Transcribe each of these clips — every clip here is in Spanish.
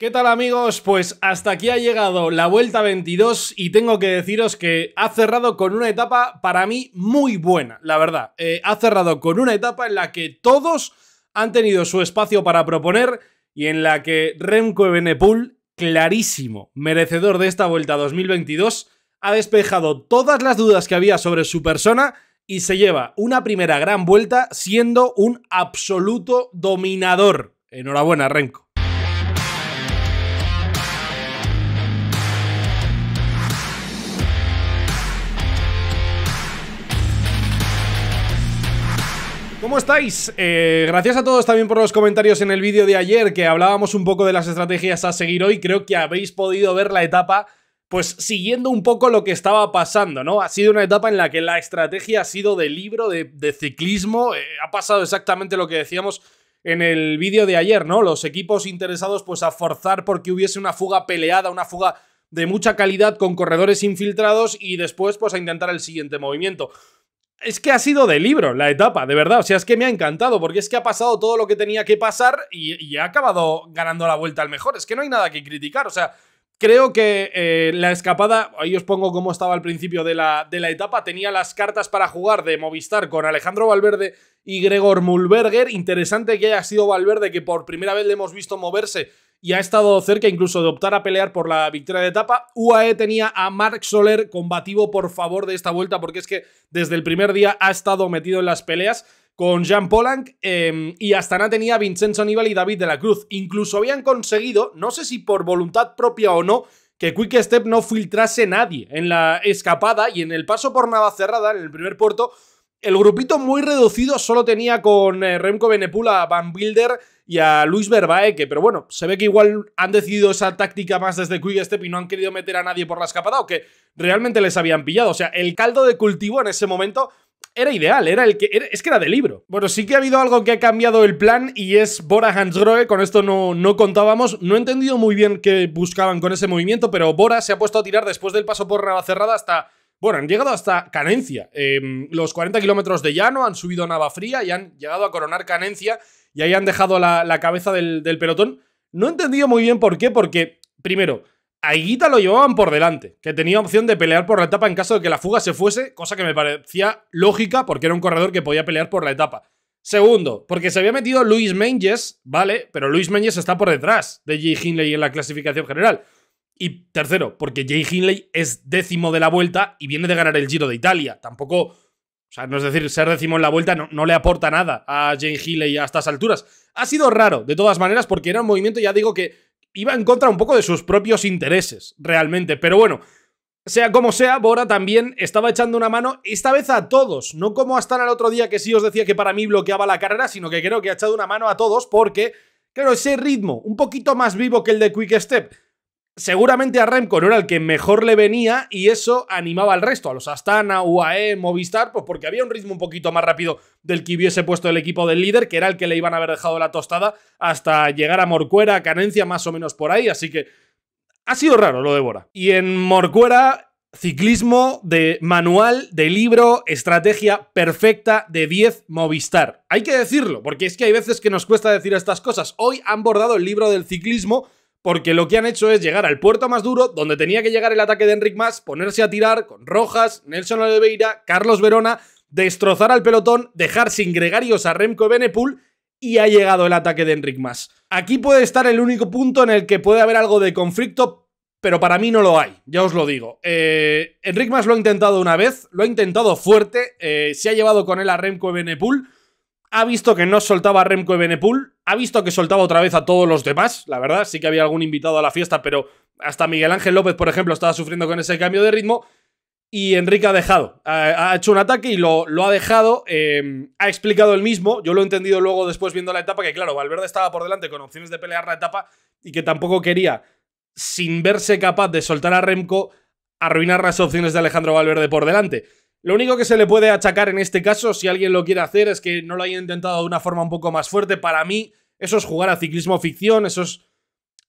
¿Qué tal amigos? Pues hasta aquí ha llegado la vuelta 22 y tengo que deciros que ha cerrado con una etapa para mí muy buena, la verdad. Eh, ha cerrado con una etapa en la que todos han tenido su espacio para proponer y en la que Renko Evenepoel, clarísimo merecedor de esta vuelta 2022, ha despejado todas las dudas que había sobre su persona y se lleva una primera gran vuelta siendo un absoluto dominador. Enhorabuena, Renko. ¿Cómo estáis? Eh, gracias a todos también por los comentarios en el vídeo de ayer que hablábamos un poco de las estrategias a seguir hoy. Creo que habéis podido ver la etapa pues siguiendo un poco lo que estaba pasando, ¿no? Ha sido una etapa en la que la estrategia ha sido de libro, de, ciclismo, eh, ha pasado exactamente lo que decíamos en el vídeo de ayer, ¿no? Los equipos interesados pues a forzar porque hubiese una fuga peleada, una fuga de mucha calidad con corredores infiltrados y después pues a intentar el siguiente movimiento es que ha sido de libro la etapa, de verdad. O sea, es que me ha encantado, porque es que ha pasado todo lo que tenía que pasar y, ha acabado ganando la vuelta al mejor. Es que no hay nada que criticar. O sea, creo que eh, la escapada, ahí os pongo cómo estaba al principio de la, de la etapa, tenía las cartas para jugar de Movistar con Alejandro Valverde y Gregor Mulberger. Interesante que haya sido Valverde, que por primera vez le hemos visto moverse y ha estado cerca incluso de optar a pelear por la victoria de etapa. UAE tenía a Marc Soler combativo por favor de esta vuelta porque es que desde el primer día ha estado metido en las peleas con Jean Polanc em, y Astana tenía a Vincenzo Nibali y David de la Cruz. Incluso habían conseguido, no sé si por voluntad propia o no, que Quick Step no filtrase nadie en la escapada y en el paso por Navacerrada, en el primer puerto, el grupito muy reducido solo tenía con eh, Remco Benepula, Van Wilder y a Luis Verbaeke, pero bueno, se ve que igual han decidido esa táctica más desde Quick Step y no han querido meter a nadie por la escapada o que realmente les habían pillado. O sea, el caldo de cultivo en ese momento era ideal, era el que es que era de libro. Bueno, sí que ha habido algo que ha cambiado el plan y es Bora Hansgrohe, con esto no, no contábamos, no he entendido muy bien qué buscaban con ese movimiento, pero Bora se ha puesto a tirar después del paso por Cerrada hasta bueno, han llegado hasta Canencia. Em, los 40 kilómetros de llano han subido a Fría y han llegado a coronar Canencia y ahí han dejado la, cabeza del, pelotón. No he entendido muy bien por qué, porque, primero, a Higuita lo llevaban por delante, que tenía opción de pelear por la etapa en caso de que la fuga se fuese, cosa que me parecía lógica porque era un corredor que podía pelear por la etapa. Segundo, porque se había metido Luis Menges, ¿vale? Pero Luis Menges está por detrás de J. Hinley en la clasificación general. Y tercero, porque Jay Hindley es décimo de la vuelta y viene de ganar el Giro de Italia. Tampoco, o sea, no es decir, ser décimo en la vuelta no, le aporta nada a Jane Hindley a estas alturas. Ha sido raro, de todas maneras, porque era un movimiento, ya digo, que iba en contra un poco de sus propios intereses, realmente. Pero bueno, sea como sea, Bora también estaba echando una mano, esta vez a todos, no como hasta el otro día que sí os decía que para mí bloqueaba la carrera, sino que creo que ha echado una mano a todos porque, claro, ese ritmo, un poquito más vivo que el de Quick Step Seguramente a Remco era el que mejor le venía y eso animaba al resto, a los Astana, UAE, Movistar, pues porque había un ritmo un poquito más rápido del que hubiese puesto el equipo del líder, que era el que le iban a haber dejado la tostada hasta llegar a Morcuera, a Canencia, más o menos por ahí, así que ha sido raro lo de Bora. Y en Morcuera, ciclismo de manual, de libro, estrategia perfecta de 10 Movistar. Hay que decirlo, porque es que hay veces que nos cuesta decir estas cosas. Hoy han bordado el libro del ciclismo porque lo que han hecho es llegar al puerto más duro, donde tenía que llegar el ataque de Enric Mas, ponerse a tirar con Rojas, Nelson Oliveira, Carlos Verona, destrozar al pelotón, dejar sin gregarios a Remco Benepul y ha llegado el ataque de Enric Mas. Aquí puede estar el único punto en el que puede haber algo de conflicto, pero para mí no lo hay, ya os lo digo. Enrique eh, Enric Mas lo ha intentado una vez, lo ha intentado fuerte, eh, se ha llevado con él a Remco Benepul ha visto que no soltaba a Remco y Benepool. Ha visto que soltaba otra vez a todos los demás. La verdad, sí que había algún invitado a la fiesta, pero hasta Miguel Ángel López, por ejemplo, estaba sufriendo con ese cambio de ritmo. Y Enrique ha dejado. Ha, hecho un ataque y lo, ha dejado. Em, ha explicado el mismo. Yo lo he entendido luego, después viendo la etapa, que claro, Valverde estaba por delante con opciones de pelear la etapa y que tampoco quería, sin verse capaz de soltar a Remco, arruinar las opciones de Alejandro Valverde por delante. Lo único que se le puede achacar en este caso, si alguien lo quiere hacer, es que no lo haya intentado de una forma un poco más fuerte. Para mí, eso es jugar a ciclismo ficción, eso es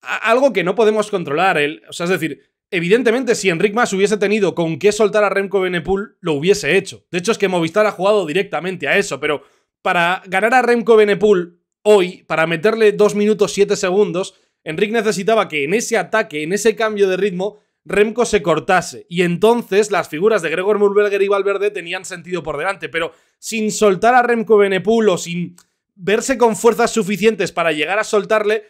algo que no podemos controlar. o sea, es decir, evidentemente si Enric más hubiese tenido con qué soltar a Remco Benepool, lo hubiese hecho. De hecho, es que Movistar ha jugado directamente a eso, pero para ganar a Remco Benepool hoy, para meterle 2 minutos 7 segundos, Enric necesitaba que en ese ataque, en ese cambio de ritmo, Remco se cortase. Y entonces las figuras de Gregor Mulberger y Valverde tenían sentido por delante. Pero sin soltar a Remco Benepul o sin verse con fuerzas suficientes para llegar a soltarle,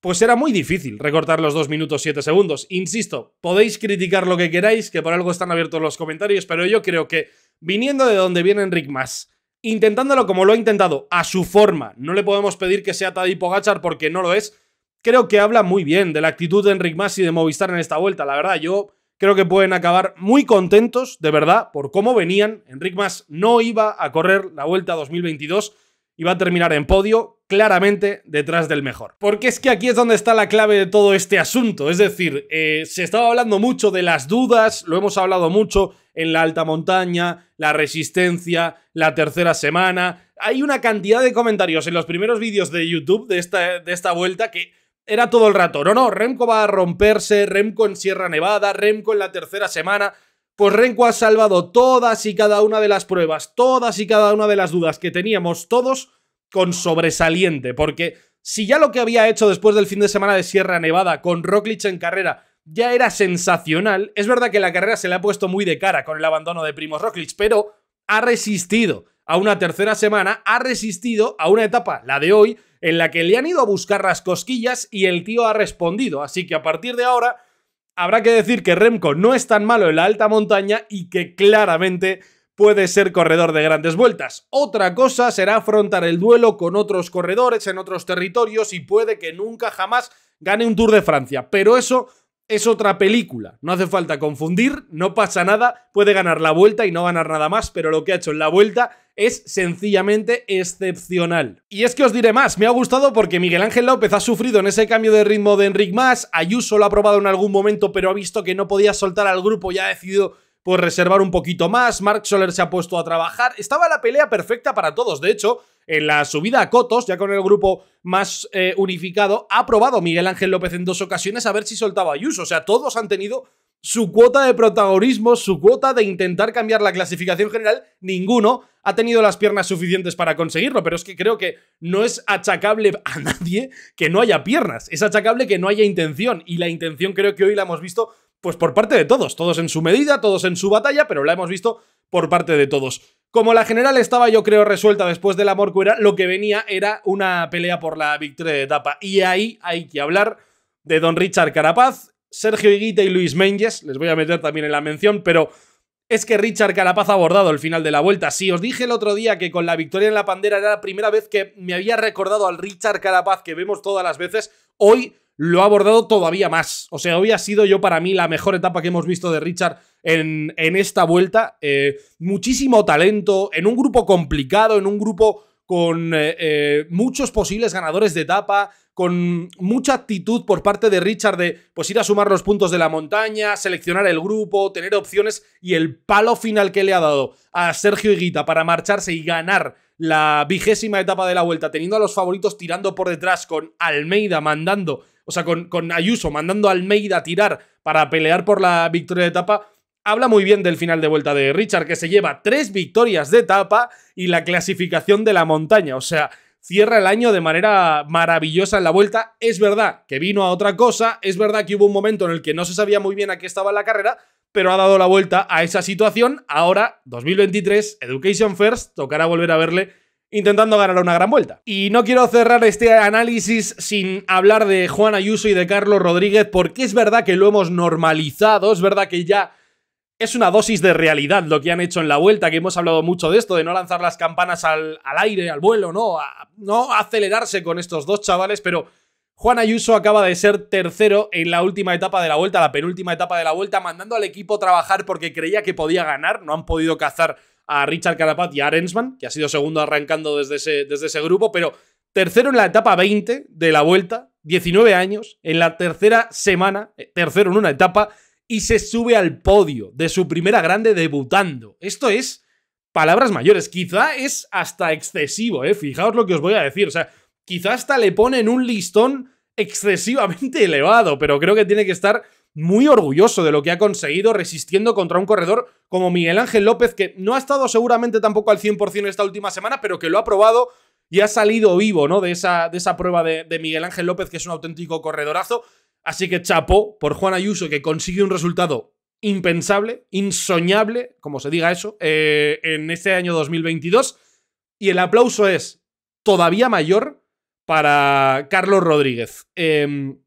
pues era muy difícil recortar los 2 minutos 7 segundos. Insisto, podéis criticar lo que queráis, que por algo están abiertos los comentarios, pero yo creo que viniendo de donde viene Enric Mas, intentándolo como lo ha intentado, a su forma, no le podemos pedir que sea Tadipo Gachar porque no lo es, creo que habla muy bien de la actitud de Enric Mas y de Movistar en esta vuelta. La verdad, yo creo que pueden acabar muy contentos, de verdad, por cómo venían. Enric Mas no iba a correr la vuelta 2022 Iba a terminar en podio, claramente detrás del mejor. Porque es que aquí es donde está la clave de todo este asunto. Es decir, eh, se estaba hablando mucho de las dudas, lo hemos hablado mucho en la alta montaña, la resistencia, la tercera semana. Hay una cantidad de comentarios en los primeros vídeos de YouTube de esta, de esta vuelta que era todo el rato, no, no, Remco va a romperse, Remco en Sierra Nevada, Remco en la tercera semana. Pues Remco ha salvado todas y cada una de las pruebas, todas y cada una de las dudas que teníamos todos con sobresaliente, porque si ya lo que había hecho después del fin de semana de Sierra Nevada con Roglic en carrera ya era sensacional, es verdad que la carrera se le ha puesto muy de cara con el abandono de primos Roglic, pero ha resistido a una tercera semana, ha resistido a una etapa, la de hoy, en la que le han ido a buscar las cosquillas y el tío ha respondido. Así que a partir de ahora habrá que decir que Remco no es tan malo en la alta montaña y que claramente puede ser corredor de grandes vueltas. Otra cosa será afrontar el duelo con otros corredores en otros territorios y puede que nunca jamás gane un Tour de Francia, pero eso es otra película. No hace falta confundir, no pasa nada, puede ganar la vuelta y no ganar nada más, pero lo que ha hecho en la vuelta es sencillamente excepcional. Y es que os diré más, me ha gustado porque Miguel Ángel López ha sufrido en ese cambio de ritmo de Enric Más, Ayuso lo ha probado en algún momento pero ha visto que no podía soltar al grupo y ha decidido pues reservar un poquito más. Mark Soler se ha puesto a trabajar. Estaba la pelea perfecta para todos. De hecho, en la subida a Cotos, ya con el grupo más eh, unificado, ha probado Miguel Ángel López en dos ocasiones a ver si soltaba a Ayuso. O sea, todos han tenido su cuota de protagonismo, su cuota de intentar cambiar la clasificación general. Ninguno ha tenido las piernas suficientes para conseguirlo, pero es que creo que no es achacable a nadie que no haya piernas. Es achacable que no haya intención. Y la intención creo que hoy la hemos visto pues por parte de todos, todos en su medida, todos en su batalla, pero la hemos visto por parte de todos. Como la general estaba yo creo resuelta después de la Morcuera, lo que venía era una pelea por la victoria de etapa. Y ahí hay que hablar de Don Richard Carapaz, Sergio Higuita y Luis Menges, les voy a meter también en la mención, pero es que Richard Carapaz ha abordado el final de la vuelta. Si os dije el otro día que con la victoria en la pandera era la primera vez que me había recordado al Richard Carapaz que vemos todas las veces, hoy lo ha abordado todavía más. O sea, hoy ha sido yo para mí la mejor etapa que hemos visto de Richard en, en esta vuelta. Eh, muchísimo talento, en un grupo complicado, en un grupo con eh, eh, muchos posibles ganadores de etapa, con mucha actitud por parte de Richard de pues ir a sumar los puntos de la montaña, seleccionar el grupo, tener opciones y el palo final que le ha dado a Sergio Higuita para marcharse y ganar la vigésima etapa de la vuelta, teniendo a los favoritos tirando por detrás con Almeida mandando o sea, con, con Ayuso mandando a Almeida a tirar para pelear por la victoria de etapa, habla muy bien del final de vuelta de Richard, que se lleva tres victorias de etapa y la clasificación de la montaña. O sea, cierra el año de manera maravillosa en la vuelta. Es verdad que vino a otra cosa, es verdad que hubo un momento en el que no se sabía muy bien a qué estaba la carrera, pero ha dado la vuelta a esa situación. Ahora, 2023, Education First, tocará volver a verle intentando ganar una gran vuelta. Y no quiero cerrar este análisis sin hablar de Juan Ayuso y de Carlos Rodríguez, porque es verdad que lo hemos normalizado, es verdad que ya es una dosis de realidad lo que han hecho en la vuelta, que hemos hablado mucho de esto, de no lanzar las campanas al, aire, al vuelo, ¿no? no acelerarse con estos dos chavales, pero Juan Ayuso acaba de ser tercero en la última etapa de la vuelta, la penúltima etapa de la vuelta, mandando al equipo trabajar porque creía que podía ganar, no han podido cazar a Richard Carapaz y a Arensman, que ha sido segundo arrancando desde ese, desde ese grupo, pero tercero en la etapa 20 de la vuelta, 19 años, en la tercera semana, eh, tercero en una etapa, y se sube al podio de su primera grande debutando. Esto es palabras mayores, quizá es hasta excesivo, ¿eh? Fijaos lo que os voy a decir, o sea, quizá hasta le ponen un listón excesivamente elevado, pero creo que tiene que estar muy orgulloso de lo que ha conseguido resistiendo contra un corredor como Miguel Ángel López, que no ha estado seguramente tampoco al 100% esta última semana, pero que lo ha probado y ha salido vivo ¿no? de, esa, de esa prueba de, Miguel Ángel López, que es un auténtico corredorazo. Así que chapó por Juan Ayuso, que consigue un resultado impensable, insoñable, como se diga eso, eh, en este año 2022. Y el aplauso es todavía mayor para Carlos Rodríguez. Em,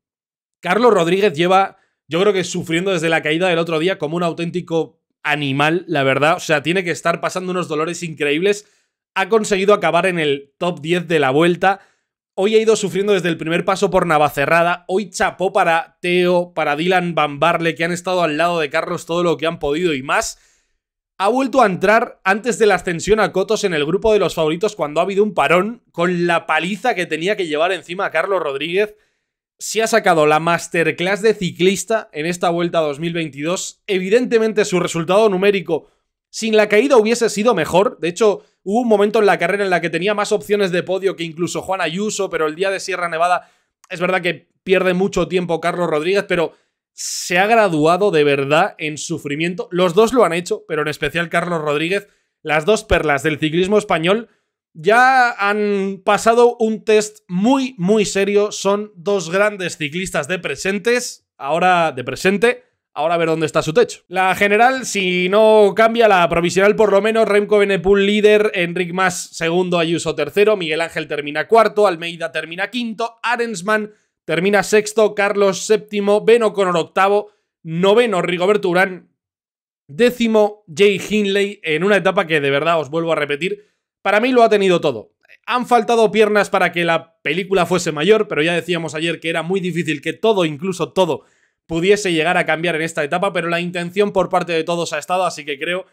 Carlos Rodríguez lleva yo creo que sufriendo desde la caída del otro día como un auténtico animal, la verdad. O sea, tiene que estar pasando unos dolores increíbles. Ha conseguido acabar en el top 10 de la vuelta. Hoy ha ido sufriendo desde el primer paso por Navacerrada. Hoy chapó para Teo, para Dylan Van Barle, que han estado al lado de Carlos todo lo que han podido y más. Ha vuelto a entrar antes de la ascensión a Cotos en el grupo de los favoritos cuando ha habido un parón con la paliza que tenía que llevar encima a Carlos Rodríguez si ha sacado la masterclass de ciclista en esta vuelta 2022, evidentemente su resultado numérico sin la caída hubiese sido mejor. De hecho, hubo un momento en la carrera en la que tenía más opciones de podio que incluso Juan Ayuso, pero el día de Sierra Nevada es verdad que pierde mucho tiempo Carlos Rodríguez, pero se ha graduado de verdad en sufrimiento. Los dos lo han hecho, pero en especial Carlos Rodríguez, las dos perlas del ciclismo español ya han pasado un test muy, muy serio. Son dos grandes ciclistas de presentes. Ahora de presente. Ahora a ver dónde está su techo. La general, si no cambia, la provisional por lo menos, Remco Benepul líder, Enric Mas segundo, Ayuso tercero, Miguel Ángel termina cuarto, Almeida termina quinto, Arensman termina sexto, Carlos séptimo, Beno Conor octavo, noveno Rigoberto Urán, décimo Jay Hindley en una etapa que de verdad os vuelvo a repetir, para mí lo ha tenido todo. Han faltado piernas para que la película fuese mayor, pero ya decíamos ayer que era muy difícil que todo, incluso todo, pudiese llegar a cambiar en esta etapa, pero la intención por parte de todos ha estado, así que creo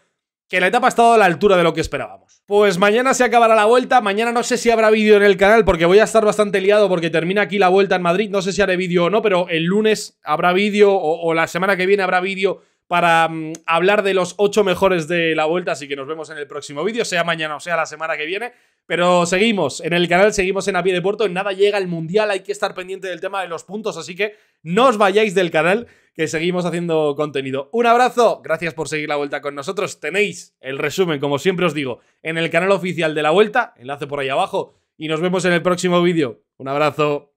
que la etapa ha estado a la altura de lo que esperábamos. Pues mañana se acabará la vuelta, mañana no sé si habrá vídeo en el canal porque voy a estar bastante liado porque termina aquí la vuelta en Madrid, no sé si haré vídeo o no, pero el lunes habrá vídeo o, la semana que viene habrá vídeo para mm, hablar de los ocho mejores de la vuelta, así que nos vemos en el próximo vídeo, sea mañana o sea la semana que viene. Pero seguimos en el canal, seguimos en A Pie de Puerto, en nada llega el Mundial, hay que estar pendiente del tema de los puntos, así que no os vayáis del canal, que seguimos haciendo contenido. Un abrazo, gracias por seguir la vuelta con nosotros, tenéis el resumen, como siempre os digo, en el canal oficial de la vuelta, enlace por ahí abajo, y nos vemos en el próximo vídeo. Un abrazo.